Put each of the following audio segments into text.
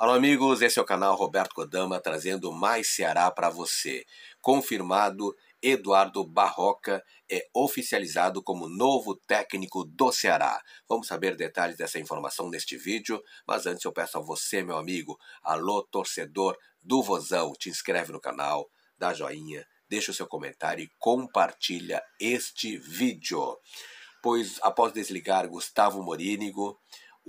Alô, amigos, esse é o canal Roberto Kodama trazendo mais Ceará para você. Confirmado, Eduardo Barroca é oficializado como novo técnico do Ceará. Vamos saber detalhes dessa informação neste vídeo, mas antes eu peço a você, meu amigo, alô, torcedor do Vozão, te inscreve no canal, dá joinha, deixa o seu comentário e compartilha este vídeo. Pois após desligar Gustavo Morínigo,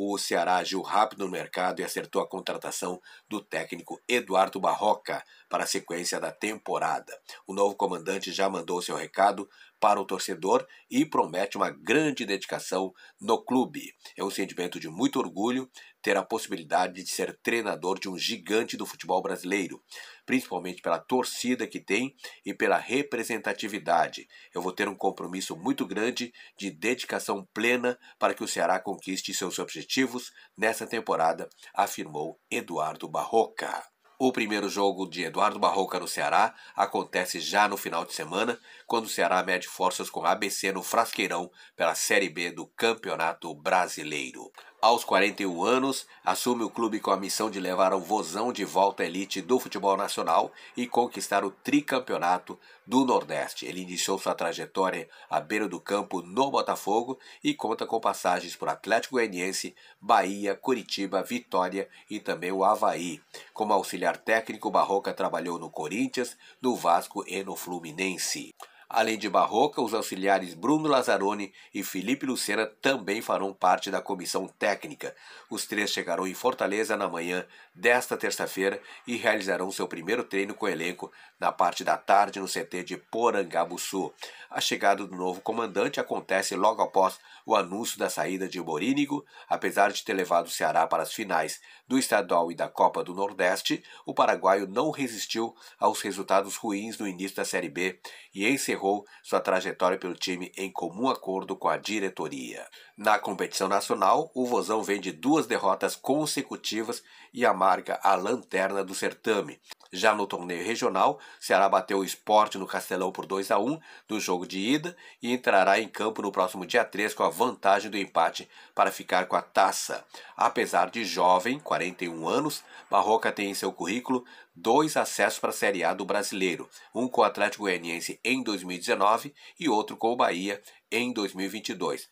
o Ceará agiu rápido no mercado e acertou a contratação do técnico Eduardo Barroca para a sequência da temporada. O novo comandante já mandou seu recado para o torcedor e promete uma grande dedicação no clube. É um sentimento de muito orgulho ter a possibilidade de ser treinador de um gigante do futebol brasileiro, principalmente pela torcida que tem e pela representatividade. Eu vou ter um compromisso muito grande de dedicação plena para que o Ceará conquiste seus objetivos nessa temporada, afirmou Eduardo Barroca. O primeiro jogo de Eduardo Barroca no Ceará acontece já no final de semana, quando o Ceará mede forças com ABC no Frasqueirão pela Série B do Campeonato Brasileiro. Aos 41 anos, assume o clube com a missão de levar um vozão de volta à elite do futebol nacional e conquistar o tricampeonato do Nordeste. Ele iniciou sua trajetória à beira do campo no Botafogo e conta com passagens por Atlético Goianiense, Bahia, Curitiba, Vitória e também o Havaí. Como auxiliar auxiliar técnico, Barroca trabalhou no Corinthians, no Vasco e no Fluminense. Além de Barroca, os auxiliares Bruno Lazzaroni e Felipe Lucena também farão parte da comissão técnica. Os três chegarão em Fortaleza na manhã desta terça-feira e realizarão seu primeiro treino com o elenco na parte da tarde no CT de Porangabuçu. A chegada do novo comandante acontece logo após o anúncio da saída de Morínigo, apesar de ter levado o Ceará para as finais do estadual e da Copa do Nordeste, o paraguaio não resistiu aos resultados ruins no início da Série B e encerrou encerrou sua trajetória pelo time em comum acordo com a diretoria. Na competição nacional, o Vozão vem de duas derrotas consecutivas e amarga a lanterna do certame, já no torneio regional, Ceará bateu o esporte no Castelão por 2 a 1 no jogo de ida e entrará em campo no próximo dia 3 com a vantagem do empate para ficar com a taça. Apesar de jovem, 41 anos, Barroca tem em seu currículo dois acessos para a Série A do Brasileiro, um com o Atlético Goianiense em 2019 e outro com o Bahia em 2022.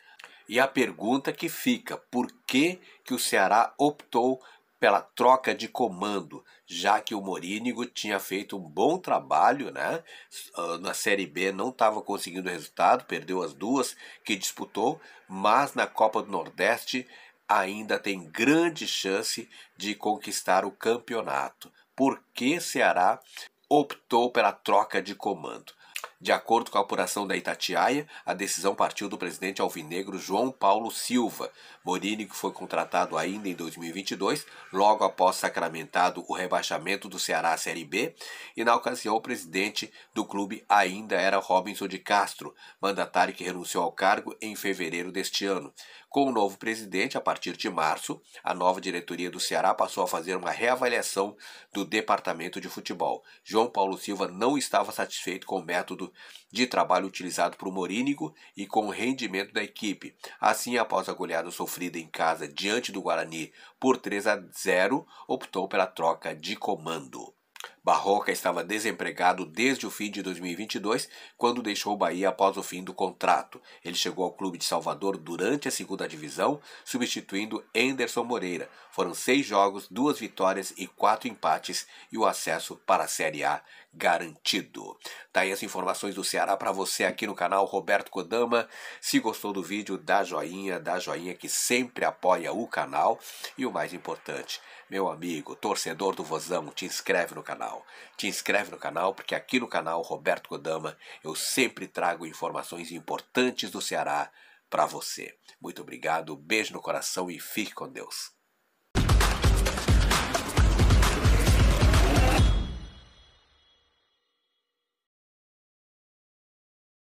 E a pergunta que fica, por que, que o Ceará optou pela troca de comando, já que o Morínigo tinha feito um bom trabalho, né? Ah, na Série B não estava conseguindo resultado, perdeu as duas que disputou, mas na Copa do Nordeste ainda tem grande chance de conquistar o campeonato. Por que Ceará optou pela troca de comando? De acordo com a apuração da Itatiaia, a decisão partiu do presidente alvinegro João Paulo Silva, Morini que foi contratado ainda em 2022, logo após sacramentado o rebaixamento do Ceará à Série B, e na ocasião o presidente do clube ainda era Robinson de Castro, mandatário que renunciou ao cargo em fevereiro deste ano. Com o novo presidente, a partir de março, a nova diretoria do Ceará passou a fazer uma reavaliação do departamento de futebol. João Paulo Silva não estava satisfeito com o método de trabalho utilizado por Morínigo e com o rendimento da equipe. Assim, após a goleada sofrida em casa diante do Guarani por 3 a 0, optou pela troca de comando. Barroca estava desempregado desde o fim de 2022, quando deixou o Bahia após o fim do contrato. Ele chegou ao clube de Salvador durante a segunda divisão, substituindo Anderson Moreira. Foram seis jogos, duas vitórias e quatro empates e o acesso para a Série A garantido. Tá aí as informações do Ceará para você aqui no canal Roberto Kodama. Se gostou do vídeo, dá joinha, dá joinha que sempre apoia o canal. E o mais importante, meu amigo, torcedor do Vozão, te inscreve no canal canal. Te inscreve no canal, porque aqui no canal Roberto Kodama eu sempre trago informações importantes do Ceará para você. Muito obrigado, beijo no coração e fique com Deus.